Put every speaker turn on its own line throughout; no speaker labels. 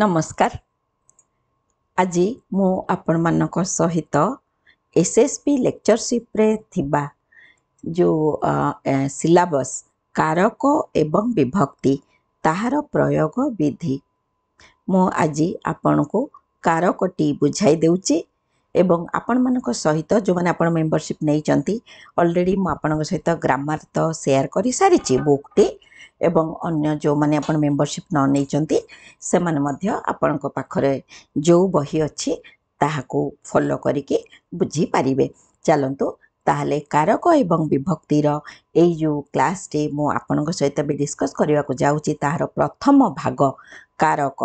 ନମସ୍କାର ଆଜି ମୁଁ ଆପଣମାନଙ୍କ ସହିତ ଏସ୍ ଏସ୍ ବି ଲେକ୍ଚରସିପ୍ରେ ଥିବା ଯେଉଁ ସିଲାବସ୍ କାରକ ଏବଂ ବିଭକ୍ତି ତାହାର ପ୍ରୟୋଗ ବିଧି ମୁଁ ଆଜି ଆପଣଙ୍କୁ କାରକଟି ବୁଝାଇ ଦେଉଛି ଏବଂ ଆପଣମାନଙ୍କ ସହିତ ଯେଉଁମାନେ ଆପଣ ମେମ୍ବରସିପ୍ ନେଇଛନ୍ତି ଅଲରେଡ଼ି ମୁଁ ଆପଣଙ୍କ ସହିତ ଗ୍ରାମାର ତ ସେୟାର କରିସାରିଛି ବୁକ୍ଟି ଏବଂ ଅନ୍ୟ ଯେଉଁମାନେ ଆପଣ ମେମ୍ବରସିପ୍ ନ ନେଇଛନ୍ତି ସେମାନେ ମଧ୍ୟ ଆପଣଙ୍କ ପାଖରେ ଯେଉଁ ବହି ଅଛି ତାହାକୁ ଫଲୋ କରିକି ବୁଝିପାରିବେ ଚାଲନ୍ତୁ ତାହେଲେ କାରକ ଏବଂ ବିଭକ୍ତିର ଏଇ ଯେଉଁ କ୍ଲାସ୍ଟି ମୁଁ ଆପଣଙ୍କ ସହିତ ବି ଡିସ୍କସ୍ କରିବାକୁ ଯାଉଛି ତାହାର ପ୍ରଥମ ଭାଗ କାରକ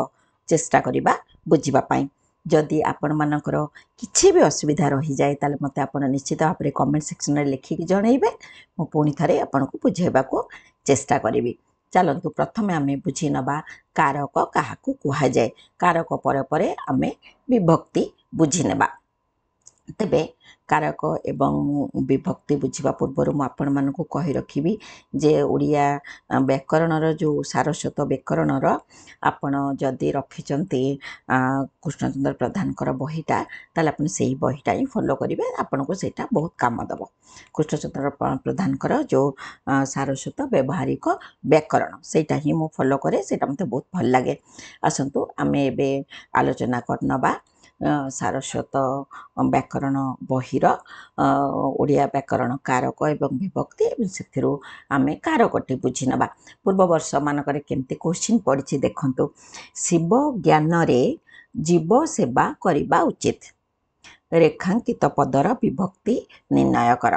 ଚେଷ୍ଟା କରିବା ବୁଝିବା ପାଇଁ ଯଦି ଆପଣମାନଙ୍କର କିଛି ବି ଅସୁବିଧା ରହିଯାଏ ତାହେଲେ ମୋତେ ଆପଣ ନିଶ୍ଚିତ ଭାବରେ କମେଣ୍ଟ ସେକ୍ସନରେ ଲେଖିକି ଜଣାଇବେ ମୁଁ ପୁଣି ଥରେ ଆପଣଙ୍କୁ ବୁଝାଇବାକୁ ଚେଷ୍ଟା କରିବି ଚାଲନ୍ତୁ ପ୍ରଥମେ ଆମେ ବୁଝି ନେବା କାରକ କାହାକୁ କୁହାଯାଏ କାରକ ପରେ ପରେ ଆମେ ବିଭକ୍ତି ବୁଝିନେବା ତେବେ କାରକ ଏବଂ ବିଭକ୍ତି ବୁଝିବା ପୂର୍ବରୁ ମୁଁ ଆପଣମାନଙ୍କୁ କହି ରଖିବି ଯେ ଓଡ଼ିଆ ବ୍ୟାକରଣର ଯେଉଁ ସାରସ୍ୱତ ବ୍ୟାକରଣର ଆପଣ ଯଦି ରଖିଛନ୍ତି କୃଷ୍ଣଚନ୍ଦ୍ର ପ୍ରଧାନଙ୍କର ବହିଟା ତାହେଲେ ଆପଣ ସେଇ ବହିଟା ହିଁ ଫଲୋ କରିବେ ଆପଣଙ୍କୁ ସେଇଟା ବହୁତ କାମ ଦେବ କୃଷ୍ଣଚନ୍ଦ୍ର ପ୍ରଧାନଙ୍କର ଯେଉଁ ସାରସ୍ୱତ ବ୍ୟବହାରିକ ବ୍ୟାକରଣ ସେଇଟା ହିଁ ମୁଁ ଫଲୋ କରେ ସେଇଟା ମୋତେ ବହୁତ ଭଲ ଲାଗେ ଆସନ୍ତୁ ଆମେ ଏବେ ଆଲୋଚନା କରିନେବା ସାରସ୍ୱତ ବ୍ୟାକରଣ ବହିର ଓଡ଼ିଆ ବ୍ୟାକରଣ କାରକ ଏବଂ ବିଭକ୍ତି ଏବଂ ସେଥିରୁ ଆମେ କାରକଟି ବୁଝିନେବା ପୂର୍ବ ବର୍ଷମାନଙ୍କରେ କେମିତି କୋଶ୍ଚିନ୍ ପଡ଼ିଛି ଦେଖନ୍ତୁ ଶିବ ଜ୍ଞାନରେ ଜୀବ ସେବା କରିବା ଉଚିତ ରେଖାଙ୍କିତ ପଦର ବିଭକ୍ତି ନିର୍ଣ୍ଣୟ କର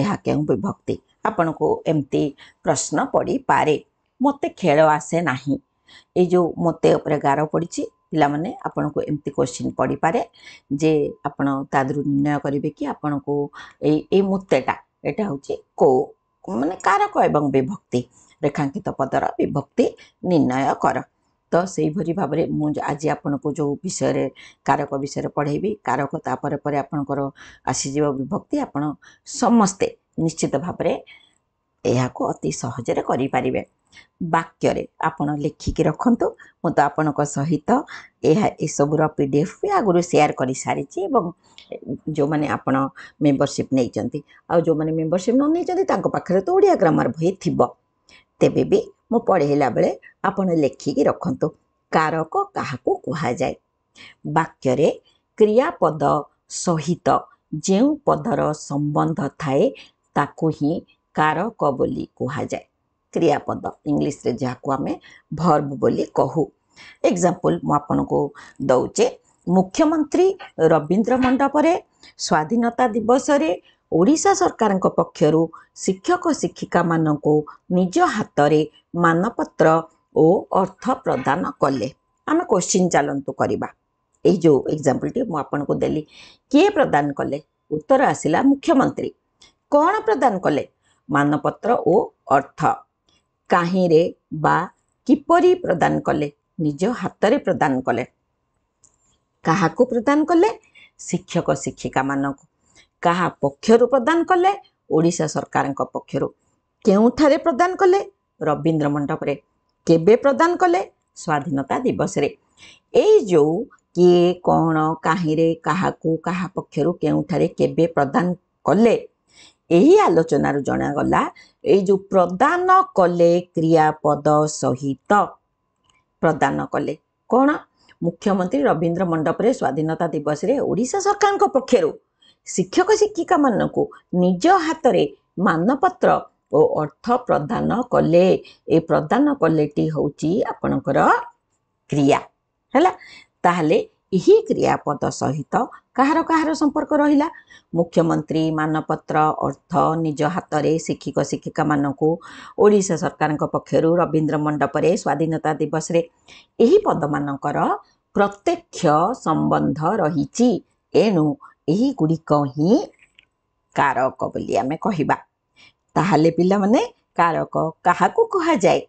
ଏହା କେଉଁ ବିଭକ୍ତି ଆପଣଙ୍କୁ ଏମିତି ପ୍ରଶ୍ନ ପଡ଼ିପାରେ ମୋତେ ଖେଳ ଆସେ ନାହିଁ ଏଇ ଯେଉଁ ମୋତେ ଉପରେ ଗାର ପଡ଼ିଛି ପିଲାମାନେ ଆପଣଙ୍କୁ ଏମିତି କୋଶ୍ଚିନ୍ ପଡ଼ିପାରେ ଯେ ଆପଣ ତା ଦେହରୁ ନିର୍ଣ୍ଣୟ କରିବେ କି ଆପଣଙ୍କୁ ଏଇ ଏଇ ମୁତେଟା ଏଇଟା ହେଉଛି କୋଉ ମାନେ କାରକ ଏବଂ ବିଭକ୍ତି ରେଖାଙ୍କିତ ପଦର ବିଭକ୍ତି ନିର୍ଣ୍ଣୟ କର ତ ସେହିଭଳି ଭାବରେ ମୁଁ ଆଜି ଆପଣଙ୍କୁ ଯେଉଁ ବିଷୟରେ କାରକ ବିଷୟରେ ପଢ଼େଇବି କାରକ ତାପରେ ପରେ ଆପଣଙ୍କର ଆସିଯିବ ବିଭକ୍ତି ଆପଣ ସମସ୍ତେ ନିଶ୍ଚିତ ଭାବରେ ଏହାକୁ ଅତି ସହଜରେ କରିପାରିବେ ବାକ୍ୟରେ ଆପଣ ଲେଖିକି ରଖନ୍ତୁ ମୁଁ ତ ଆପଣଙ୍କ ସହିତ ଏହା ଏସବୁର ପି ଡି ଏଫ୍ ବି ଆଗରୁ ସେୟାର କରିସାରିଛି ଏବଂ ଯେଉଁମାନେ ଆପଣ ମେମ୍ବରସିପ୍ ନେଇଛନ୍ତି ଆଉ ଯେଉଁମାନେ ମେମ୍ବରସିପ୍ ନ ନେଇଛନ୍ତି ତାଙ୍କ ପାଖରେ ତ ଓଡ଼ିଆ ଗ୍ରାମାର ବହି ଥିବ ତେବେ ବି ମୁଁ ପଢ଼େଇଲା ବେଳେ ଆପଣ ଲେଖିକି ରଖନ୍ତୁ କାରକ କାହାକୁ କୁହାଯାଏ ବାକ୍ୟରେ କ୍ରିୟାପଦ ସହିତ ଯେଉଁ ପଦର ସମ୍ବନ୍ଧ ଥାଏ ତାକୁ ହିଁ କାରକ ବୋଲି କୁହାଯାଏ क्रियापद इङ्लिस जहाँको आम भर्भी कहु एक्जाम्पल म आपणको देउछे मुख्यमन्त्री रबीन्द्र मण्डपे स्वाधीनता दिवस ओडा सरकारको पक्षहरू शिक्षक शिक्षिक निज हातले मनपत्र ओ अर्थ प्रदान कले आम क्वेन चाला जो एक्जाम्पलटी म आउनु दे कि प्रदान कले उत्तर आसला मुख्यमन्त्री कन प्रदान कले मपत्र ओ अर्थ କାହିଁରେ ବା କିପରି ପ୍ରଦାନ କଲେ ନିଜ ହାତରେ ପ୍ରଦାନ କଲେ କାହାକୁ ପ୍ରଦାନ କଲେ ଶିକ୍ଷକ ଶିକ୍ଷିକାମାନଙ୍କୁ କାହା ପକ୍ଷରୁ ପ୍ରଦାନ କଲେ ଓଡ଼ିଶା ସରକାରଙ୍କ ପକ୍ଷରୁ କେଉଁଠାରେ ପ୍ରଦାନ କଲେ ରବୀନ୍ଦ୍ର ମଣ୍ଡପରେ କେବେ ପ୍ରଦାନ କଲେ ସ୍ୱାଧୀନତା ଦିବସରେ ଏଇ ଯେଉଁ କିଏ କ'ଣ କାହିଁରେ କାହାକୁ କାହା ପକ୍ଷରୁ କେଉଁଠାରେ କେବେ ପ୍ରଦାନ କଲେ ଏହି ଆଲୋଚନାରୁ ଜଣାଗଲା ଏଇ ଯେଉଁ ପ୍ରଦାନ କଲେ କ୍ରିୟାପଦ ସହିତ ପ୍ରଦାନ କଲେ କ'ଣ ମୁଖ୍ୟମନ୍ତ୍ରୀ ରବୀନ୍ଦ୍ର ମଣ୍ଡପରେ ସ୍ୱାଧୀନତା ଦିବସରେ ଓଡ଼ିଶା ସରକାରଙ୍କ ପକ୍ଷରୁ ଶିକ୍ଷକ ଶିକ୍ଷିକାମାନଙ୍କୁ ନିଜ ହାତରେ ମାନପତ୍ର ଓ ଅର୍ଥ ପ୍ରଦାନ କଲେ ଏ ପ୍ରଦାନ କଲେଟି ହେଉଛି ଆପଣଙ୍କର କ୍ରିୟା ହେଲା ତାହେଲେ ଏହି କ୍ରିୟାପଦ ସହିତ କାହାର କାହାର ସମ୍ପର୍କ ରହିଲା ମୁଖ୍ୟମନ୍ତ୍ରୀ ମାନପତ୍ର ଅର୍ଥ ନିଜ ହାତରେ ଶିକ୍ଷକ ଶିକ୍ଷିକାମାନଙ୍କୁ ଓଡ଼ିଶା ସରକାରଙ୍କ ପକ୍ଷରୁ ରବୀନ୍ଦ୍ର ମଣ୍ଡପରେ ସ୍ୱାଧୀନତା ଦିବସରେ ଏହି ପଦମାନଙ୍କର ପ୍ରତ୍ୟକ୍ଷ ସମ୍ବନ୍ଧ ରହିଛି ଏଣୁ ଏହିଗୁଡ଼ିକ ହିଁ କାରକ ବୋଲି ଆମେ କହିବା ତାହେଲେ ପିଲାମାନେ କାରକ କାହାକୁ କୁହାଯାଏ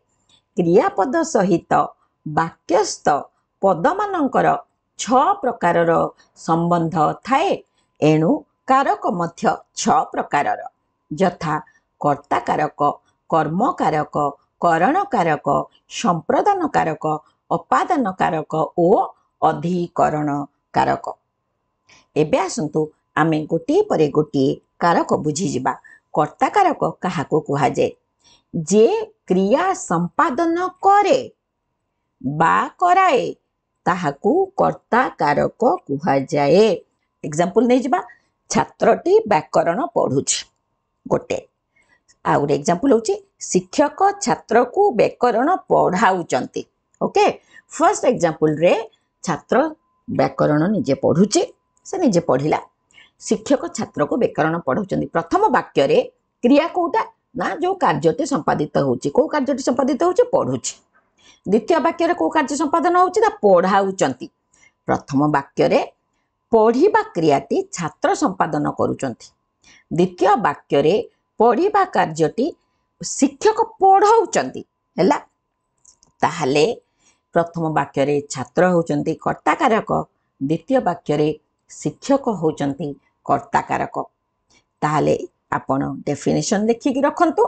କ୍ରିୟାପଦ ସହିତ ବାକ୍ୟସ୍ଥ ପଦମାନଙ୍କର ଛ ପ୍ରକାରର ସମ୍ବନ୍ଧ ଥାଏ ଏଣୁ କାରକ ମଧ୍ୟ ଛ ପ୍ରକାରର ଯଥା କର୍ତ୍ତାକାରକ କର୍ମକାରକ କରଣକାରକ ସମ୍ପ୍ରଦାନକାରକ ଅପାଦାନକାରକ ଓ ଅଧିକରଣ କାରକ ଏବେ ଆସନ୍ତୁ ଆମେ ଗୋଟିଏ ପରେ ଗୋଟିଏ କାରକ ବୁଝିଯିବା କର୍ତ୍ତାକାରକ କାହାକୁ କୁହାଯାଏ ଯିଏ କ୍ରିୟା ସମ୍ପାଦନ କରେ ବା କରାଏ ତାହାକୁ କର୍ତ୍ତା କାରକ କୁହାଯାଏ ଏକ୍ଜାମ୍ପଲ୍ ନେଇଯିବା ଛାତ୍ରଟି ବ୍ୟାକରଣ ପଢ଼ୁଛି ଗୋଟେ ଆଉ ଗୋଟେ ଏକ୍ଜାମ୍ପଲ୍ ହେଉଛି ଶିକ୍ଷକ ଛାତ୍ରକୁ ବ୍ୟାକରଣ ପଢ଼ାଉଛନ୍ତି ଓକେ ଫାର୍ଷ୍ଟ ଏକ୍ଜାମ୍ପଲ୍ରେ ଛାତ୍ର ବ୍ୟାକରଣ ନିଜେ ପଢ଼ୁଛି ସେ ନିଜେ ପଢ଼ିଲା ଶିକ୍ଷକ ଛାତ୍ରକୁ ବ୍ୟାକରଣ ପଢ଼ାଉଛନ୍ତି ପ୍ରଥମ ବାକ୍ୟରେ କ୍ରିୟା କେଉଁଟା ନା ଯେଉଁ କାର୍ଯ୍ୟଟି ସମ୍ପାଦିତ ହେଉଛି କେଉଁ କାର୍ଯ୍ୟଟି ସମ୍ପାଦିତ ହେଉଛି ପଢ଼ୁଛି ଦ୍ୱିତୀୟ ବାକ୍ୟରେ କେଉଁ କାର୍ଯ୍ୟ ସମ୍ପାଦନ ହେଉଛି ନା ପଢ଼ାଉଛନ୍ତି ପ୍ରଥମ ବାକ୍ୟରେ ପଢ଼ିବା କ୍ରିୟାଟି ଛାତ୍ର ସମ୍ପାଦନ କରୁଛନ୍ତି ଦ୍ୱିତୀୟ ବାକ୍ୟରେ ପଢ଼ିବା କାର୍ଯ୍ୟଟି ଶିକ୍ଷକ ପଢ଼ାଉଛନ୍ତି ହେଲା ତାହେଲେ ପ୍ରଥମ ବାକ୍ୟରେ ଛାତ୍ର ହେଉଛନ୍ତି କର୍ତ୍ତାକାରକ ଦ୍ୱିତୀୟ ବାକ୍ୟରେ ଶିକ୍ଷକ ହେଉଛନ୍ତି କର୍ତ୍ତାକାରକ ତାହେଲେ ଆପଣ ଡେଫିନେସନ୍ ଲେଖିକି ରଖନ୍ତୁ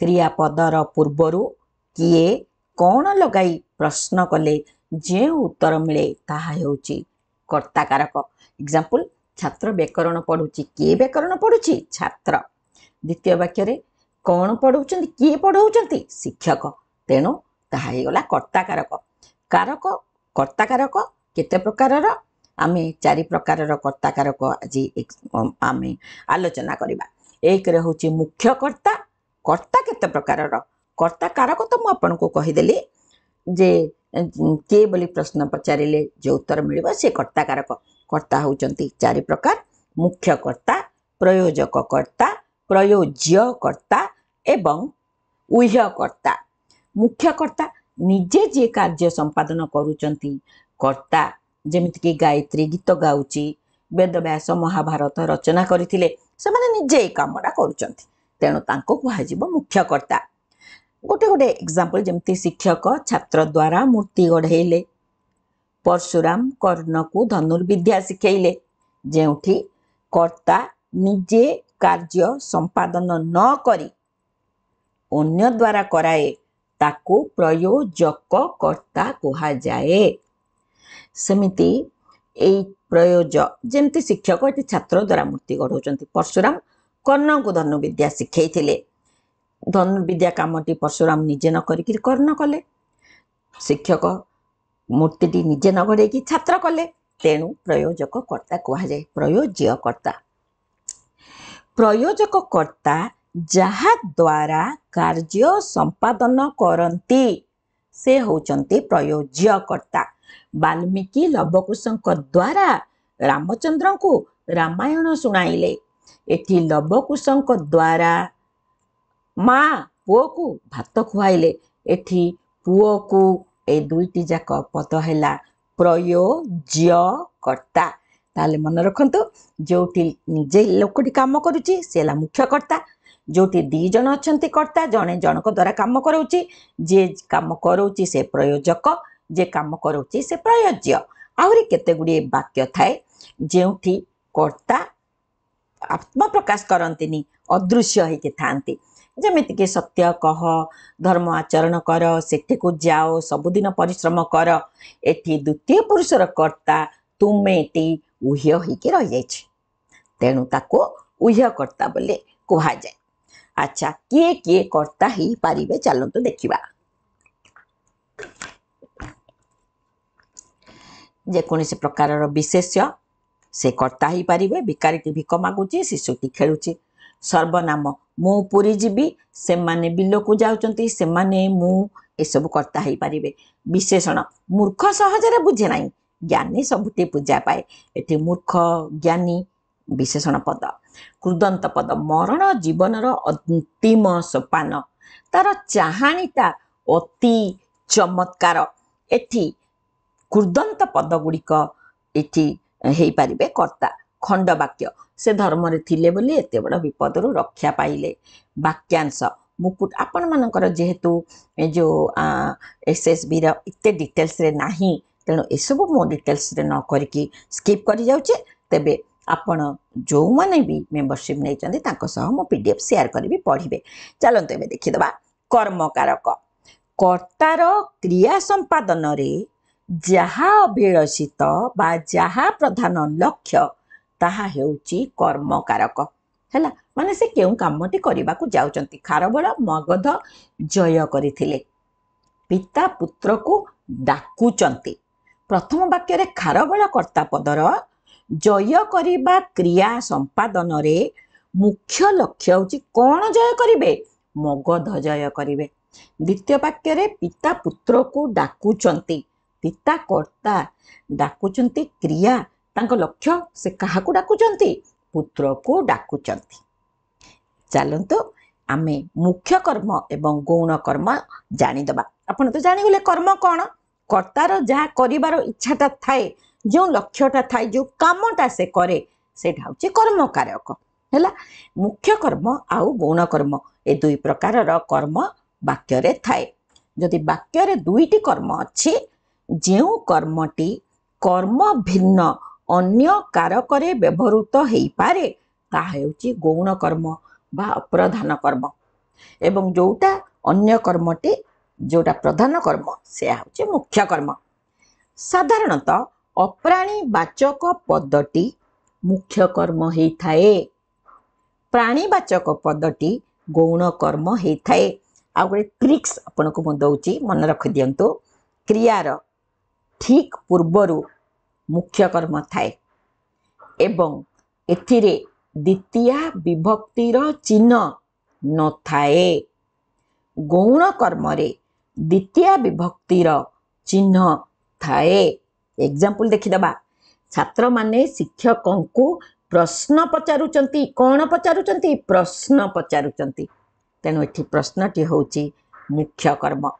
କ୍ରିୟାପଦର ପୂର୍ବରୁ କିଏ କ'ଣ ଲଗାଇ ପ୍ରଶ୍ନ କଲେ ଯେଉଁ ଉତ୍ତର ମିଳେ ତାହା ହେଉଛି କର୍ତ୍ତାକାରକ ଏକ୍ଜାମ୍ପଲ୍ ଛାତ୍ର ବ୍ୟାକରଣ ପଢ଼ୁଛି କିଏ ବ୍ୟାକରଣ ପଢ଼ୁଛି ଛାତ୍ର ଦ୍ୱିତୀୟ ବାକ୍ୟରେ କ'ଣ ପଢ଼ାଉଛନ୍ତି କିଏ ପଢ଼ାଉଛନ୍ତି ଶିକ୍ଷକ ତେଣୁ ତାହା ହେଇଗଲା କର୍ତ୍ତାକାରକ କାରକ କର୍ତ୍ତାକାରକ କେତେ ପ୍ରକାରର ଆମେ ଚାରି ପ୍ରକାରର କର୍ତ୍ତାକାରକ ଆଜି ଆମେ ଆଲୋଚନା କରିବା ଏକରେ ହେଉଛି ମୁଖ୍ୟ କର୍ତ୍ତା କର୍ତ୍ତା କେତେ ପ୍ରକାରର କର୍ତ୍ତା କାରକ ତ ମୁଁ ଆପଣଙ୍କୁ କହିଦେଲି ଯେ କିଏ ବୋଲି ପ୍ରଶ୍ନ ପଚାରିଲେ ଯେଉଁ ଉତ୍ତର ମିଳିବ ସେ କର୍ତ୍ତା କାରକ କର୍ତ୍ତା ହେଉଛନ୍ତି ଚାରି ପ୍ରକାର ମୁଖ୍ୟ କର୍ତ୍ତା ପ୍ରୟୋଜକ କର୍ତ୍ତା ପ୍ରୟୋଜ୍ୟ କର୍ତ୍ତା ଏବଂ ଉହ୍ୟ କର୍ତ୍ତା ମୁଖ୍ୟ କର୍ତ୍ତା ନିଜେ ଯିଏ କାର୍ଯ୍ୟ ସମ୍ପାଦନ କରୁଛନ୍ତି କର୍ତ୍ତା ଯେମିତିକି ଗାୟତ୍ରୀ ଗୀତ ଗାଉଛି ବେଦବ୍ୟାସ ମହାଭାରତ ରଚନା କରିଥିଲେ ସେମାନେ ନିଜେ ଏଇ କାମଟା କରୁଛନ୍ତି ତେଣୁ ତାଙ୍କୁ କୁହାଯିବ ମୁଖ୍ୟ କର୍ତ୍ତା ଗୋଟେ ଗୋଟେ ଏକ୍ଜାମ୍ପଲ୍ ଯେମିତି ଶିକ୍ଷକ ଛାତ୍ର ଦ୍ୱାରା ମୂର୍ତ୍ତି ଗଢ଼େଇଲେ ପରଶୁରାମ କର୍ଣ୍ଣକୁ ଧନୁର୍ବିଦ୍ୟା ଶିଖେଇଲେ ଯେଉଁଠି କର୍ତ୍ତା ନିଜେ କାର୍ଯ୍ୟ ସମ୍ପାଦନ ନ କରି ଅନ୍ୟ ଦ୍ୱାରା କରାଏ ତାକୁ ପ୍ରୟୋଜକ କର୍ତ୍ତା କୁହାଯାଏ ସେମିତି ଏଇ ପ୍ରୟୋଜ ଯେମିତି ଶିକ୍ଷକ ଏଠି ଛାତ୍ର ଦ୍ୱାରା ମୂର୍ତ୍ତି ଗଢ଼ଉଛନ୍ତି ପରଶୁରାମ କର୍ଣ୍ଣଙ୍କୁ ଧନୁବିଦ୍ୟା ଶିଖେଇଥିଲେ ବିଦ୍ୟା କାମଟି ପରଶୁରାମ ନିଜେ ନ କରିକି କର୍ଣ୍ଣ କଲେ ଶିକ୍ଷକ ମୂର୍ତ୍ତିଟି ନିଜେ ନ ଘଡ଼େଇକି ଛାତ୍ର କଲେ ତେଣୁ ପ୍ରୟୋଜକ କର୍ତ୍ତା କୁହାଯାଏ କର୍ତ୍ତା ପ୍ରୟୋଜକ କର୍ତ୍ତା ଯାହାଦ୍ୱାରା କାର୍ଯ୍ୟ ସମ୍ପାଦନ କରନ୍ତି ସେ ହେଉଛନ୍ତି ପ୍ରୟୋଜ୍ୟ କର୍ତ୍ତା ବାଲ୍ମୀକି ଲବକୁଶଙ୍କ ଦ୍ୱାରା ରାମଚନ୍ଦ୍ରଙ୍କୁ ରାମାୟଣ ଶୁଣାଇଲେ ଏଠି ଲବକୁଶଙ୍କ ଦ୍ୱାରା ମା ପୁଅକୁ ଭାତ ଖୁଆଇଲେ ଏଠି ପୁଅକୁ ଏ ଦୁଇଟି ଯାକ ପଦ ହେଲା ପ୍ରୟୋଜ୍ୟକର୍ତ୍ତା ତାହେଲେ ମନେ ରଖନ୍ତୁ ଯେଉଁଠି ନିଜେ ଲୋକଟି କାମ କରୁଛି ସେ ହେଲା ମୁଖ୍ୟକର୍ତ୍ତା ଯେଉଁଠି ଦୁଇ ଜଣ ଅଛନ୍ତି କର୍ତ୍ତା ଜଣେ ଜଣଙ୍କ ଦ୍ୱାରା କାମ କରାଉଛି ଯିଏ କାମ କରାଉଛି ସେ ପ୍ରୟୋଜକ ଯିଏ କାମ କରାଉଛି ସେ ପ୍ରୟୋଜ୍ୟ ଆହୁରି କେତେ ଗୁଡ଼ିଏ ବାକ୍ୟ ଥାଏ ଯେଉଁଠି କର୍ତ୍ତା ଆତ୍ମପ୍ରକାଶ କରନ୍ତିନି ଅଦୃଶ୍ୟ ହେଇକି ଥାନ୍ତି ଯେମିତିକି ସତ୍ୟ କହ ଧର୍ମ ଆଚରଣ କର ସେଠିକୁ ଯାଅ ସବୁଦିନ ପରିଶ୍ରମ କର ଏଠି ଦ୍ୱିତୀୟ ପୁରୁଷର କର୍ତ୍ତା ତୁମେଟି ଉହ୍ୟ ହୋଇକି ରହିଯାଇଛି ତେଣୁ ତାକୁ ଉହ୍ୟକର୍ତ୍ତା ବୋଲି କୁହାଯାଏ ଆଚ୍ଛା କିଏ କିଏ କର୍ତ୍ତା ହେଇପାରିବେ ଚାଲନ୍ତୁ ଦେଖିବା ଯେକୌଣସି ପ୍ରକାରର ବିଶେଷ୍ୟ ସେ କର୍ତ୍ତା ହେଇପାରିବେ ବିକାରୀଟି ଭିକ ମାଗୁଛି ଶିଶୁଟି ଖେଳୁଛି ସର୍ବନାମ ମୁଁ ପୁରୀ ଯିବି ସେମାନେ ବିଲକୁ ଯାଉଛନ୍ତି ସେମାନେ ମୁଁ ଏସବୁ କର୍ତ୍ତା ହେଇପାରିବେ ବିଶେଷଣ ମୂର୍ଖ ସହଜରେ ବୁଝେ ନାହିଁ ଜ୍ଞାନୀ ସବୁଠି ପୂଜା ପାଏ ଏଠି ମୂର୍ଖ ଜ୍ଞାନୀ ବିଶେଷଣ ପଦ କୃଦନ୍ତ ପଦ ମରଣ ଜୀବନର ଅନ୍ତିମ ସୋପାନ ତାର ଚାହାଣିଟା ଅତି ଚମତ୍କାର ଏଠି କୃଦନ୍ତ ପଦ ଗୁଡ଼ିକ ଏଠି ହେଇପାରିବେ କର୍ତ୍ତା ଖଣ୍ଡବାକ୍ୟ ସେ ଧର୍ମରେ ଥିଲେ ବୋଲି ଏତେ ବଡ଼ ବିପଦରୁ ରକ୍ଷା ପାଇଲେ ବାକ୍ୟାଂଶ ମୁକୁଟ ଆପଣମାନଙ୍କର ଯେହେତୁ ଯେଉଁ ଏସ୍ଏସ୍ବିର ଏତେ ଡିଟେଲ୍ସରେ ନାହିଁ ତେଣୁ ଏସବୁ ମୁଁ ଡିଟେଲ୍ସରେ ନ କରିକି ସ୍କିପ୍ କରିଯାଉଛି ତେବେ ଆପଣ ଯେଉଁମାନେ ବି ମେମ୍ବରସିପ୍ ନେଇଛନ୍ତି ତାଙ୍କ ସହ ମୁଁ ପି ଡି ଏଫ୍ ସେୟାର କରିବି ପଢ଼ିବେ ଚାଲନ୍ତୁ ଏବେ ଦେଖିଦେବା କର୍ମକାରକ କର୍ତ୍ତାର କ୍ରିୟା ସମ୍ପାଦନରେ ଯାହା ଅଭିଳଷିତ ବା ଯାହା ପ୍ରଧାନ ଲକ୍ଷ୍ୟ ତାହା ହେଉଛି କର୍ମକାରକ ହେଲା ମାନେ ସେ କେଉଁ କାମଟି କରିବାକୁ ଯାଉଛନ୍ତି ଖାରବେଳ ମଗଧ ଜୟ କରିଥିଲେ ପିତା ପୁତ୍ରକୁ ଡାକୁଛନ୍ତି ପ୍ରଥମ ବାକ୍ୟରେ ଖାରବେଳ କର୍ତ୍ତା ପଦର ଜୟ କରିବା କ୍ରିୟା ସମ୍ପାଦନରେ ମୁଖ୍ୟ ଲକ୍ଷ୍ୟ ହେଉଛି କ'ଣ ଜୟ କରିବେ ମଗଧ ଜୟ କରିବେ ଦ୍ୱିତୀୟ ବାକ୍ୟରେ ପିତା ପୁତ୍ରକୁ ଡାକୁଛନ୍ତି ପିତା କର୍ତ୍ତା ଡାକୁଛନ୍ତି କ୍ରିୟା ତାଙ୍କ ଲକ୍ଷ୍ୟ ସେ କାହାକୁ ଡାକୁଛନ୍ତି ପୁତ୍ରକୁ ଡାକୁଛନ୍ତି ଚାଲନ୍ତୁ ଆମେ ମୁଖ୍ୟ କର୍ମ ଏବଂ ଗୌଣ କର୍ମ ଜାଣିଦେବା ଆପଣ ତ ଜାଣିଗଲେ କର୍ମ କ'ଣ କର୍ତ୍ତାର ଯାହା କରିବାର ଇଚ୍ଛାଟା ଥାଏ ଯେଉଁ ଲକ୍ଷ୍ୟଟା ଥାଏ ଯେଉଁ କାମଟା ସେ କରେ ସେଇଟା ହେଉଛି କର୍ମକାରକ ହେଲା ମୁଖ୍ୟ କର୍ମ ଆଉ ଗୌଣ କର୍ମ ଏ ଦୁଇ ପ୍ରକାରର କର୍ମ ବାକ୍ୟରେ ଥାଏ ଯଦି ବାକ୍ୟରେ ଦୁଇଟି କର୍ମ ଅଛି ଯେଉଁ କର୍ମଟି କର୍ମ ଭିନ୍ନ ଅନ୍ୟ କାରକରେ ବ୍ୟବହୃତ ହେଇପାରେ ତାହା ହେଉଛି ଗୌଣ କର୍ମ ବା ଅପ୍ରଧାନ କର୍ମ ଏବଂ ଯେଉଁଟା ଅନ୍ୟ କର୍ମଟି ଯେଉଁଟା ପ୍ରଧାନ କର୍ମ ସେୟା ହେଉଛି ମୁଖ୍ୟ କର୍ମ ସାଧାରଣତଃ ଅପ୍ରାଣୀ ବାଚକ ପଦଟି ମୁଖ୍ୟ କର୍ମ ହେଇଥାଏ ପ୍ରାଣୀବାଚକ ପଦଟି ଗୌଣ କର୍ମ ହେଇଥାଏ ଆଉ ଗୋଟେ ଟ୍ରିକ୍ସ ଆପଣଙ୍କୁ ମୁଁ ଦେଉଛି ମନେ ରଖିଦିଅନ୍ତୁ କ୍ରିୟାର ଠିକ୍ ପୂର୍ବରୁ ମୁଖ୍ୟ କର୍ମ ଥାଏ ଏବଂ ଏଥିରେ ଦ୍ୱିତୀୟା ବିଭକ୍ତିର ଚିହ୍ନ ନଥାଏ ଗୌଣ କର୍ମରେ ଦ୍ୱିତୀୟା ବିଭକ୍ତିର ଚିହ୍ନ ଥାଏ ଏକ୍ଜାମ୍ପଲ୍ ଦେଖିଦେବା ଛାତ୍ରମାନେ ଶିକ୍ଷକଙ୍କୁ ପ୍ରଶ୍ନ ପଚାରୁଛନ୍ତି କ'ଣ ପଚାରୁଛନ୍ତି ପ୍ରଶ୍ନ ପଚାରୁଛନ୍ତି ତେଣୁ ଏଠି ପ୍ରଶ୍ନଟି ହେଉଛି ମୁଖ୍ୟ କର୍ମ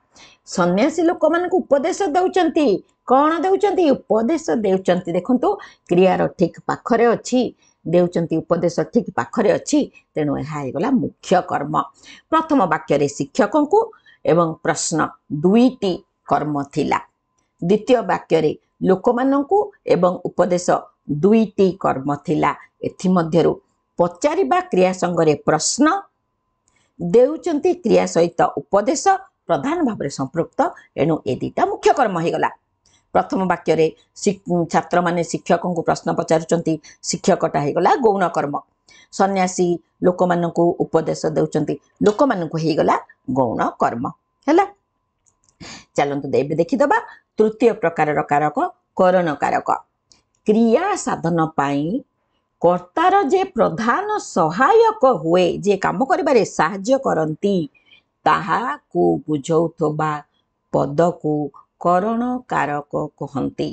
ସନ୍ନ୍ୟାସୀ ଲୋକମାନଙ୍କୁ ଉପଦେଶ ଦେଉଛନ୍ତି କ'ଣ ଦେଉଛନ୍ତି ଉପଦେଶ ଦେଉଛନ୍ତି ଦେଖନ୍ତୁ କ୍ରିୟାର ଠିକ୍ ପାଖରେ ଅଛି ଦେଉଛନ୍ତି ଉପଦେଶ ଠିକ୍ ପାଖରେ ଅଛି ତେଣୁ ଏହା ହେଇଗଲା ମୁଖ୍ୟ କର୍ମ ପ୍ରଥମ ବାକ୍ୟରେ ଶିକ୍ଷକଙ୍କୁ ଏବଂ ପ୍ରଶ୍ନ ଦୁଇଟି କର୍ମ ଥିଲା ଦ୍ୱିତୀୟ ବାକ୍ୟରେ ଲୋକମାନଙ୍କୁ ଏବଂ ଉପଦେଶ ଦୁଇଟି କର୍ମ ଥିଲା ଏଥିମଧ୍ୟରୁ ପଚାରିବା କ୍ରିୟା ସଙ୍ଗରେ ପ୍ରଶ୍ନ ଦେଉଛନ୍ତି କ୍ରିୟା ସହିତ ଉପଦେଶ ପ୍ରଧାନ ଭାବରେ ସମ୍ପୃକ୍ତ ଏଣୁ ଏ ଦୁଇଟା ମୁଖ୍ୟ କର୍ମ ହୋଇଗଲା ପ୍ରଥମ ବାକ୍ୟରେ ଛାତ୍ରମାନେ ଶିକ୍ଷକଙ୍କୁ ପ୍ରଶ୍ନ ପଚାରୁଛନ୍ତି ଶିକ୍ଷକଟା ହେଇଗଲା ଗୌଣ କର୍ମ ସନ୍ନ୍ୟାସୀ ଲୋକମାନଙ୍କୁ ଉପଦେଶ ଦେଉଛନ୍ତି ଲୋକମାନଙ୍କୁ ହେଇଗଲା ଗୌଣ କର୍ମ ହେଲା ଚାଲନ୍ତୁ ଏବେ ଦେଖିଦେବା ତୃତୀୟ ପ୍ରକାରର କାରକ କରଣ କାରକ କ୍ରିୟା ସାଧନ ପାଇଁ କର୍ତ୍ତାର ଯେ ପ୍ରଧାନ ସହାୟକ ହୁଏ ଯିଏ କାମ କରିବାରେ ସାହାଯ୍ୟ କରନ୍ତି ତାହାକୁ ବୁଝଉଥିବା ପଦକୁ କରଣକାରକ କାରକ କୁହନ୍ତି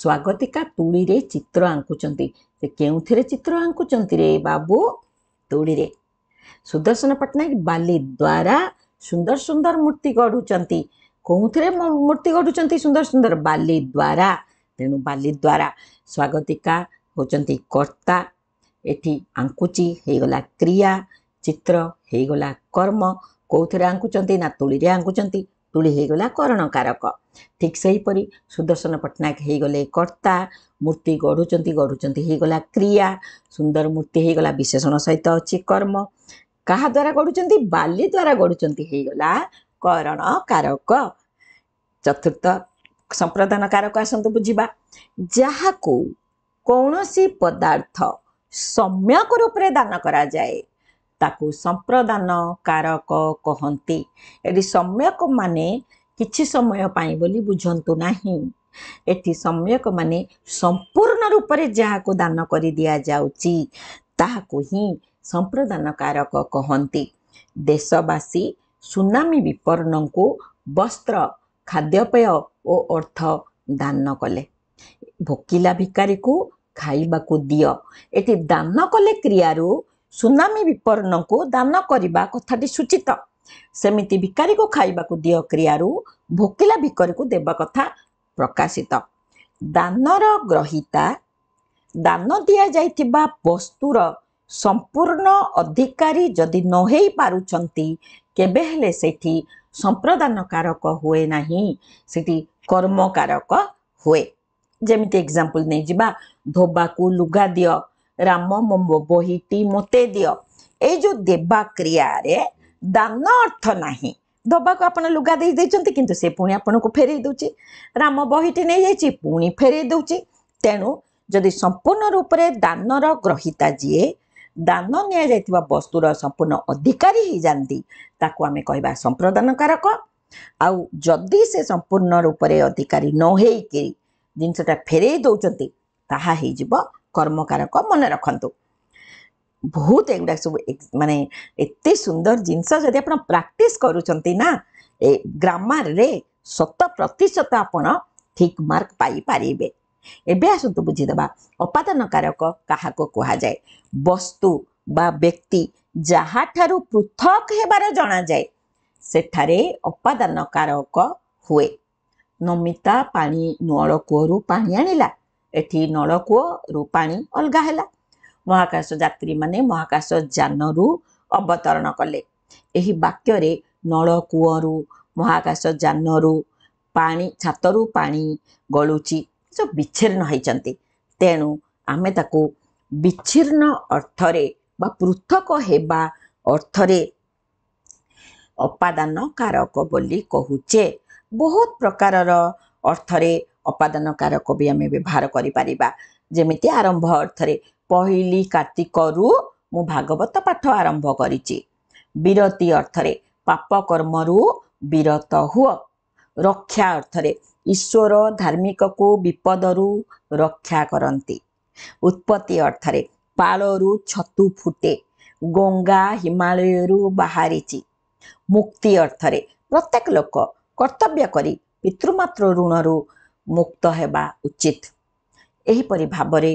ସ୍ୱାଗତିକା ତୁଳିରେ ଚିତ୍ର ଆଙ୍କୁଛନ୍ତି ସେ କେଉଁଥିରେ ଚିତ୍ର ଆଙ୍କୁଛନ୍ତି ରେ ବାବୁ ତୁଳିରେ ସୁଦର୍ଶନ ପଟ୍ଟନାୟକ ବାଲି ଦ୍ୱାରା ସୁନ୍ଦର ସୁନ୍ଦର ମୂର୍ତ୍ତି ଗଢ଼ୁଛନ୍ତି କେଉଁଥିରେ ମୂର୍ତ୍ତି ଗଢ଼ୁଛନ୍ତି ସୁନ୍ଦର ସୁନ୍ଦର ବାଲି ଦ୍ୱାରା ତେଣୁ ବାଲି ଦ୍ୱାରା ସ୍ୱାଗତିକା ହେଉଛନ୍ତି କର୍ତ୍ତା ଏଠି ଆଙ୍କୁଚି ହେଇଗଲା କ୍ରିୟା ଚିତ୍ର ହେଇଗଲା କର୍ମ କେଉଁଥିରେ ଆଙ୍କୁଛନ୍ତି ନା ତୁଳିରେ ଆଙ୍କୁଛନ୍ତି ତୁଳି ହୋଇଗଲା କରଣକାରକ ଠିକ୍ ସେହିପରି ସୁଦର୍ଶନ ପଟ୍ଟନାୟକ ହେଇଗଲେ କର୍ତ୍ତା ମୂର୍ତ୍ତି ଗଢ଼ୁଛନ୍ତି ଗଢ଼ୁଛନ୍ତି ହେଇଗଲା କ୍ରିୟା ସୁନ୍ଦର ମୂର୍ତ୍ତି ହେଇଗଲା ବିଶେଷଣ ସହିତ ଅଛି କର୍ମ କାହା ଦ୍ୱାରା ଗଢ଼ୁଛନ୍ତି ବାଲି ଦ୍ୱାରା ଗଢ଼ୁଛନ୍ତି ହୋଇଗଲା କରଣକାରକ ଚତୁର୍ଥ ସମ୍ପ୍ରଦାନ କାରକ ଆସନ୍ତୁ ବୁଝିବା ଯାହାକୁ କୌଣସି ପଦାର୍ଥ ସମ୍ୟକ ରୂପରେ ଦାନ କରାଯାଏ ତାକୁ ସମ୍ପ୍ରଦାନ କାରକ କହନ୍ତି ଏଠି ସମ୍ୟକମାନେ କିଛି ସମୟ ପାଇଁ ବୋଲି ବୁଝନ୍ତୁ ନାହିଁ ଏଠି ସମ୍ୟକମାନେ ସମ୍ପୂର୍ଣ୍ଣ ରୂପରେ ଯାହାକୁ ଦାନ କରି ଦିଆଯାଉଛି ତାହାକୁ ହିଁ ସମ୍ପ୍ରଦାନ କାରକ କହନ୍ତି ଦେଶବାସୀ ସୁନାମୀ ବିପନ୍ନଙ୍କୁ ବସ୍ତ୍ର ଖାଦ୍ୟପେୟ ଓ ଅର୍ଥ ଦାନ କଲେ ଭୋକିଲା ଭିକାରୀକୁ ଖାଇବାକୁ ଦିଅ ଏଠି ଦାନ କଲେ କ୍ରିୟାରୁ ସୁନାମୀ ବିପର୍ଣ୍ଣଙ୍କୁ ଦାନ କରିବା କଥାଟି ସୂଚିତ ସେମିତି ଭିକାରୀକୁ ଖାଇବାକୁ ଦିଅ କ୍ରିୟାରୁ ଭୋକିଲା ଭିକରିକୁ ଦେବା କଥା ପ୍ରକାଶିତ ଦାନର ଗ୍ରହିତା ଦାନ ଦିଆଯାଇଥିବା ବସ୍ତୁର ସମ୍ପୂର୍ଣ୍ଣ ଅଧିକାରୀ ଯଦି ନ ହେଇ ପାରୁଛନ୍ତି କେବେ ହେଲେ ସେଠି ସମ୍ପ୍ରଦାନ କାରକ ହୁଏ ନାହିଁ ସେଠି କର୍ମକାରକ ହୁଏ ଯେମିତି ଏକ୍ଜାମ୍ପଲ ନେଇଯିବା ଧୋବାକୁ ଲୁଗା ଦିଅ ରାମ ମୋ ବହିଟି ମୋତେ ଦିଅ ଏଇ ଯେଉଁ ଦେବା କ୍ରିୟାରେ ଦାନ ଅର୍ଥ ନାହିଁ ଦେବାକୁ ଆପଣ ଲୁଗା ଦେଇ ଦେଇଛନ୍ତି କିନ୍ତୁ ସେ ପୁଣି ଆପଣଙ୍କୁ ଫେରେଇ ଦେଉଛି ରାମ ବହିଟି ନେଇଯାଇଛି ପୁଣି ଫେରେଇ ଦେଉଛି ତେଣୁ ଯଦି ସମ୍ପୂର୍ଣ୍ଣ ରୂପରେ ଦାନର ଗ୍ରହିତା ଯିଏ ଦାନ ନିଆଯାଇଥିବା ବସ୍ତୁର ସମ୍ପୂର୍ଣ୍ଣ ଅଧିକାରୀ ହେଇଯାଆନ୍ତି ତାକୁ ଆମେ କହିବା ସମ୍ପ୍ରଦାନକାରକ ଆଉ ଯଦି ସେ ସମ୍ପୂର୍ଣ୍ଣ ରୂପରେ ଅଧିକାରୀ ନ ହେଇକି ଜିନିଷଟା ଫେରେଇ ଦେଉଛନ୍ତି ତାହା ହେଇଯିବ କର୍ମକାରକ ମନେ ରଖନ୍ତୁ ବହୁତ ଏଗୁଡ଼ାକ ସବୁ ମାନେ ଏତେ ସୁନ୍ଦର ଜିନିଷ ଯଦି ଆପଣ ପ୍ରାକ୍ଟିସ୍ କରୁଛନ୍ତି ନା ଏ ଗ୍ରାମାରରେ ଶତ ପ୍ରତିଶତ ଆପଣ ଠିକ୍ ମାର୍କ ପାଇପାରିବେ ଏବେ ଆସନ୍ତୁ ବୁଝିଦେବା ଅପାଦାନ କାରକ କାହାକୁ କୁହାଯାଏ ବସ୍ତୁ ବା ବ୍ୟକ୍ତି ଯାହାଠାରୁ ପୃଥକ ହେବାର ଜଣାଯାଏ ସେଠାରେ ଅପାଦାନ କାରକ ହୁଏ ନମିତା ପାଣି ନଳକୂଅରୁ ପାଣି ଆଣିଲା ଏଠି ନଳକୂଅରୁ ପାଣି ଅଲଗା ହେଲା ମହାକାଶ ଯାତ୍ରୀମାନେ ମହାକାଶ ଯାନରୁ ଅବତରଣ କଲେ ଏହି ବାକ୍ୟରେ ନଳକୂଅରୁ ମହାକାଶ ଯାନରୁ ପାଣି ଛାତରୁ ପାଣି ଗଳୁଛି ସବୁ ବିଚ୍ଛିନ୍ନ ହୋଇଛନ୍ତି ତେଣୁ ଆମେ ତାକୁ ବିଚ୍ଛିନ୍ନ ଅର୍ଥରେ ବା ପୃଥକ ହେବା ଅର୍ଥରେ ଅପାଦାନ କାରକ ବୋଲି କହୁଛେ ବହୁତ ପ୍ରକାରର ଅର୍ଥରେ ଅପାଦାନ କାରକ ବି ଆମେ ବ୍ୟବହାର କରିପାରିବା ଯେମିତି ଆରମ୍ଭ ଅର୍ଥରେ ପହିଲି କାର୍ତ୍ତିକରୁ ମୁଁ ଭାଗବତ ପାଠ ଆରମ୍ଭ କରିଛି ବିରତି ଅର୍ଥରେ ପାପ କର୍ମରୁ ବିରତ ହୁଅ ରକ୍ଷା ଅର୍ଥରେ ଈଶ୍ୱର ଧାର୍ମିକକୁ ବିପଦରୁ ରକ୍ଷା କରନ୍ତି ଉତ୍ପତ୍ତି ଅର୍ଥରେ ପାଳରୁ ଛତୁ ଫୁଟେ ଗଙ୍ଗା ହିମାଳୟରୁ ବାହାରିଛି ମୁକ୍ତି ଅର୍ଥରେ ପ୍ରତ୍ୟେକ ଲୋକ କର୍ତ୍ତବ୍ୟ କରି ପିତୃମାତ୍ର ଋଣରୁ ମୁକ୍ତ ହେବା ଉଚିତ ଏହିପରି ଭାବରେ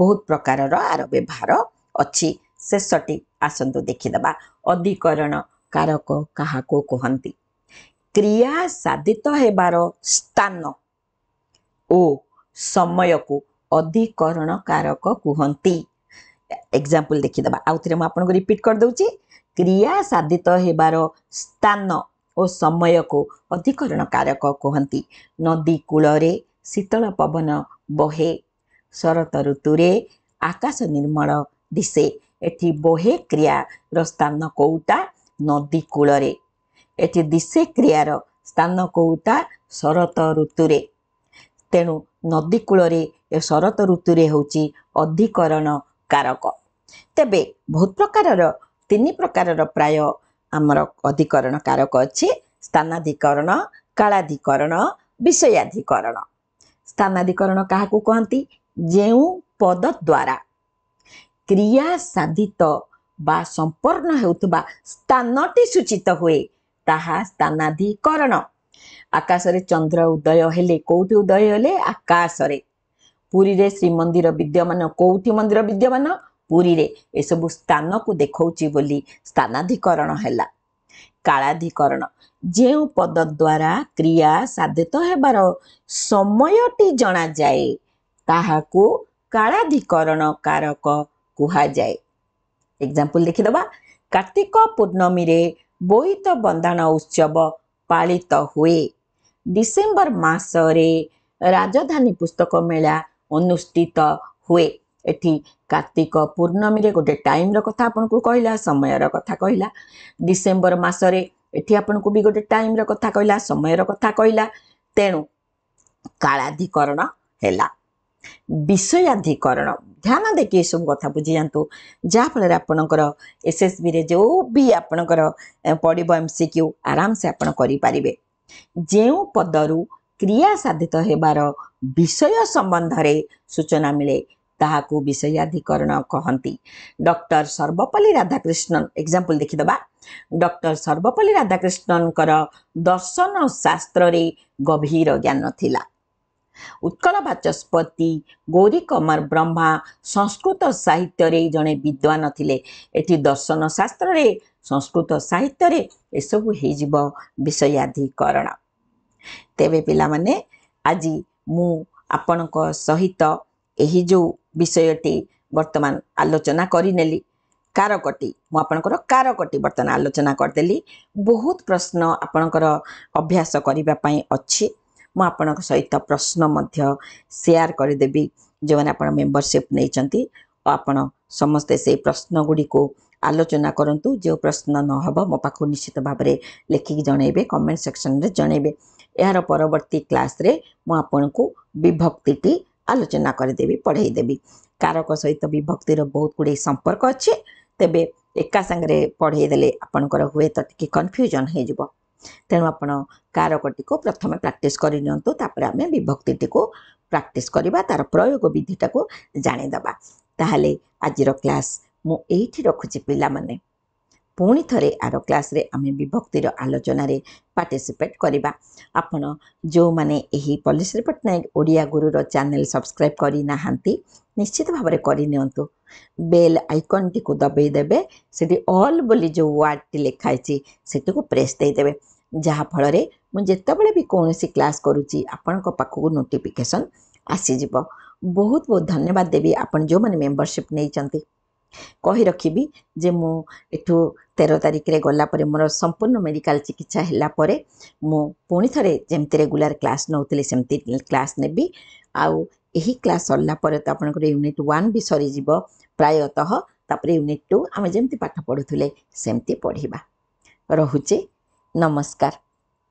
ବହୁତ ପ୍ରକାରର ଆର ବ୍ୟବହାର ଅଛି ଶେଷଟି ଆସନ୍ତୁ ଦେଖିଦେବା ଅଧିକରଣ କାରକ କାହାକୁ କୁହନ୍ତି କ୍ରିୟା ସାଧିତ ହେବାର ସ୍ଥାନ ଓ ସମୟକୁ ଅଧିକରଣ କାରକ କୁହନ୍ତି ଏକ୍ଜାମ୍ପଲ୍ ଦେଖିଦେବା ଆଉ ଥରେ ମୁଁ ଆପଣଙ୍କୁ ରିପିଟ୍ କରିଦେଉଛି କ୍ରିୟା ସାଧିତ ହେବାର ସ୍ଥାନ ଓ ସମୟକୁ ଅଧିକରଣକାରକ କୁହନ୍ତି ନଦୀ କୂଳରେ ଶୀତଳ ପବନ ବହେ ଶରତ ଋତୁରେ ଆକାଶ ନିର୍ମଳ ଦିଶେ ଏଠି ବହେ କ୍ରିୟାର ସ୍ଥାନ କେଉଁଟା ନଦୀ କୂଳରେ ଏଠି ଦିଶେ କ୍ରିୟାର ସ୍ଥାନ କେଉଁଟା ଶରତ ଋତୁରେ ତେଣୁ ନଦୀ କୂଳରେ ଏ ଶରତ ଋତୁରେ ହେଉଛି ଅଧିକରଣ କାରକ ତେବେ ବହୁତ ପ୍ରକାରର ତିନି ପ୍ରକାରର ପ୍ରାୟ ଆମର ଅଧିକରଣ କାରକ ଅଛି ସ୍ଥାନାଧିକରଣ କାଳାଧିକରଣ ବିଷୟାଧିକରଣ ସ୍ଥାନାଧିକରଣ କାହାକୁ କହନ୍ତି ଯେଉଁ ପଦ ଦ୍ୱାରା କ୍ରିୟା ସାଧିତ ବା ସମ୍ପର୍ଣ୍ଣ ହେଉଥିବା ସ୍ଥାନଟି ସୂଚିତ ହୁଏ ତାହା ସ୍ଥାନାଧିକରଣ ଆକାଶରେ ଚନ୍ଦ୍ର ଉଦୟ ହେଲେ କେଉଁଠି ଉଦୟ ହେଲେ ଆକାଶରେ ପୁରୀରେ ଶ୍ରୀମନ୍ଦିର ବିଦ୍ୟମାନ କେଉଁଠି ମନ୍ଦିର ବିଦ୍ୟମାନ ପୁରୀରେ ଏସବୁ ସ୍ଥାନକୁ ଦେଖାଉଛି ବୋଲି ସ୍ଥାନାଧିକରଣ ହେଲା କାଳାଧିକରଣ ଯେଉଁ ପଦ ଦ୍ୱାରା କ୍ରିୟା ସାଧିତ ହେବାର ସମୟଟି ଜଣାଯାଏ ତାହାକୁ କାଳାଧିକରଣ କାରକ କୁହାଯାଏ ଏକ୍ଜାମ୍ପଲ ଦେଖିଦେବା କାର୍ତ୍ତିକ ପୂର୍ଣ୍ଣମୀରେ ବୋଇତ ବନ୍ଦାଣ ଉତ୍ସବ ପାଳିତ ହୁଏ ଡିସେମ୍ବର ମାସରେ ରାଜଧାନୀ ପୁସ୍ତକ ମେଳା ଅନୁଷ୍ଠିତ ହୁଏ ଏଠି କାର୍ତ୍ତିକ ପୂର୍ଣ୍ଣମୀରେ ଗୋଟେ ଟାଇମ୍ର କଥା ଆପଣଙ୍କୁ କହିଲା ସମୟର କଥା କହିଲା ଡିସେମ୍ବର ମାସରେ ଏଠି ଆପଣଙ୍କୁ ବି ଗୋଟେ ଟାଇମ୍ର କଥା କହିଲା ସମୟର କଥା କହିଲା ତେଣୁ କାଳାଧିକରଣ ହେଲା ବିଷୟାଧିକରଣ ଧ୍ୟାନ ଦେଇକି ଏସବୁ କଥା ବୁଝିଯାଆନ୍ତୁ ଯାହାଫଳରେ ଆପଣଙ୍କର ଏସ୍ଏସ୍ବିରେ ଯେଉଁ ବି ଆପଣଙ୍କର ପଡ଼ିବ ଏମ୍ ସି କ୍ୟୁ ଆରାମସେ ଆପଣ କରିପାରିବେ ଯେଉଁ ପଦରୁ କ୍ରିୟା ସାଧିତ ହେବାର ବିଷୟ ସମ୍ବନ୍ଧରେ ସୂଚନା ମିଳେ ତାହାକୁ ବିଷୟାଧିକରଣ କହନ୍ତି ଡକ୍ଟର ସର୍ବପଲ୍ଲୀ ରାଧାକ୍ରିଷ୍ଣନ ଏକ୍ଜାମ୍ପଲ ଦେଖିଦେବା ଡକ୍ଟର ସର୍ବପଲ୍ଲୀ ରାଧାକ୍ରିଷ୍ଣନଙ୍କର ଦର୍ଶନ ଶାସ୍ତ୍ରରେ ଗଭୀର ଜ୍ଞାନ ଥିଲା ଉତ୍କଳ ବାଚସ୍ପତି ଗୌରୀ କମାର ବ୍ରହ୍ମା ସଂସ୍କୃତ ସାହିତ୍ୟରେ ଜଣେ ବିଦ୍ୱାନ ଥିଲେ ଏଠି ଦର୍ଶନ ଶାସ୍ତ୍ରରେ ସଂସ୍କୃତ ସାହିତ୍ୟରେ ଏସବୁ ହେଇଯିବ ବିଷୟାଧିକରଣ ତେବେ ପିଲାମାନେ ଆଜି ମୁଁ ଆପଣଙ୍କ ସହିତ ଏହି ଯେଉଁ ବିଷୟଟି ବର୍ତ୍ତମାନ ଆଲୋଚନା କରିନେଲି କାରକଟି ମୁଁ ଆପଣଙ୍କର କାରକଟି ବର୍ତ୍ତମାନ ଆଲୋଚନା କରିଦେଲି ବହୁତ ପ୍ରଶ୍ନ ଆପଣଙ୍କର ଅଭ୍ୟାସ କରିବା ପାଇଁ ଅଛି ମୁଁ ଆପଣଙ୍କ ସହିତ ପ୍ରଶ୍ନ ମଧ୍ୟ ସେୟାର କରିଦେବି ଯେଉଁମାନେ ଆପଣ ମେମ୍ବରସିପ୍ ନେଇଛନ୍ତି ଓ ଆପଣ ସମସ୍ତେ ସେଇ ପ୍ରଶ୍ନଗୁଡ଼ିକୁ ଆଲୋଚନା କରନ୍ତୁ ଯେଉଁ ପ୍ରଶ୍ନ ନହେବ ମୋ ପାଖକୁ ନିଶ୍ଚିତ ଭାବରେ ଲେଖିକି ଜଣାଇବେ କମେଣ୍ଟ ସେକ୍ସନରେ ଜଣାଇବେ ଏହାର ପରବର୍ତ୍ତୀ କ୍ଲାସ୍ରେ ମୁଁ ଆପଣଙ୍କୁ ବିଭକ୍ତିଟି ଆଲୋଚନା କରିଦେବି ପଢ଼େଇଦେବି କାରକ ସହିତ ବିଭକ୍ତିର ବହୁତ ଗୁଡ଼ିଏ ସମ୍ପର୍କ ଅଛି ତେବେ ଏକା ସାଙ୍ଗରେ ପଢ଼େଇଦେଲେ ଆପଣଙ୍କର ହୁଏତ ଟିକେ କନଫ୍ୟୁଜନ୍ ହେଇଯିବ ତେଣୁ ଆପଣ କାରକଟିକୁ ପ୍ରଥମେ ପ୍ରାକ୍ଟିସ୍ କରିନିଅନ୍ତୁ ତାପରେ ଆମେ ବିଭକ୍ତିଟିକୁ ପ୍ରାକ୍ଟିସ୍ କରିବା ତା'ର ପ୍ରୟୋଗ ବିଧିଟାକୁ ଜାଣିଦେବା ତାହେଲେ ଆଜିର କ୍ଲାସ୍ ମୁଁ ଏଇଠି ରଖୁଛି ପିଲାମାନେ ପୁଣି ଥରେ ଆର କ୍ଲାସ୍ରେ ଆମେ ବିଭକ୍ତିର ଆଲୋଚନାରେ ପାର୍ଟିସିପେଟ୍ କରିବା ଆପଣ ଯେଉଁମାନେ ଏହି ପଲ୍ଲୀଶ୍ରୀ ପଟ୍ଟନାୟକ ଓଡ଼ିଆ ଗୁରୁର ଚ୍ୟାନେଲ୍ ସବସ୍କ୍ରାଇବ୍ କରିନାହାନ୍ତି ନିଶ୍ଚିତ ଭାବରେ କରିନିଅନ୍ତୁ ବେଲ୍ ଆଇକନ୍ଟିକୁ ଦବେଇ ଦେବେ ସେଠି ଅଲ୍ ବୋଲି ଯେଉଁ ୱାର୍ଡ଼ଟି ଲେଖା ହେଇଛି ସେଟିକୁ ପ୍ରେସ୍ ଦେଇଦେବେ ଯାହାଫଳରେ ମୁଁ ଯେତେବେଳେ ବି କୌଣସି କ୍ଲାସ୍ କରୁଛି ଆପଣଙ୍କ ପାଖକୁ ନୋଟିଫିକେସନ୍ ଆସିଯିବ ବହୁତ ବହୁତ ଧନ୍ୟବାଦ ଦେବି ଆପଣ ଯେଉଁମାନେ ମେମ୍ବରସିପ୍ ନେଇଛନ୍ତି କହି ରଖିବି ଯେ ମୁଁ ଏଠୁ ତେର ତାରିଖରେ ଗଲାପରେ ମୋର ସମ୍ପୂର୍ଣ୍ଣ ମେଡ଼ିକାଲ ଚିକିତ୍ସା ହେଲା ପରେ ମୁଁ ପୁଣି ଥରେ ଯେମିତି ରେଗୁଲାର କ୍ଲାସ୍ ନେଉଥିଲି ସେମିତି କ୍ଲାସ୍ ନେବି ଆଉ ଏହି କ୍ଲାସ୍ ସରିଲା ପରେ ତ ଆପଣଙ୍କର ୟୁନିଟ୍ ୱାନ୍ ବି ସରିଯିବ ପ୍ରାୟତଃ ତାପରେ ୟୁନିଟ୍ ଟୁ ଆମେ ଯେମିତି ପାଠ ପଢ଼ୁଥିଲେ ସେମିତି ପଢ଼ିବା ରହୁଛି ନମସ୍କାର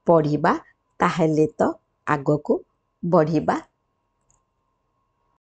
ପଢ଼ିବା ତାହେଲେ ତ ଆଗକୁ ବଢ଼ିବା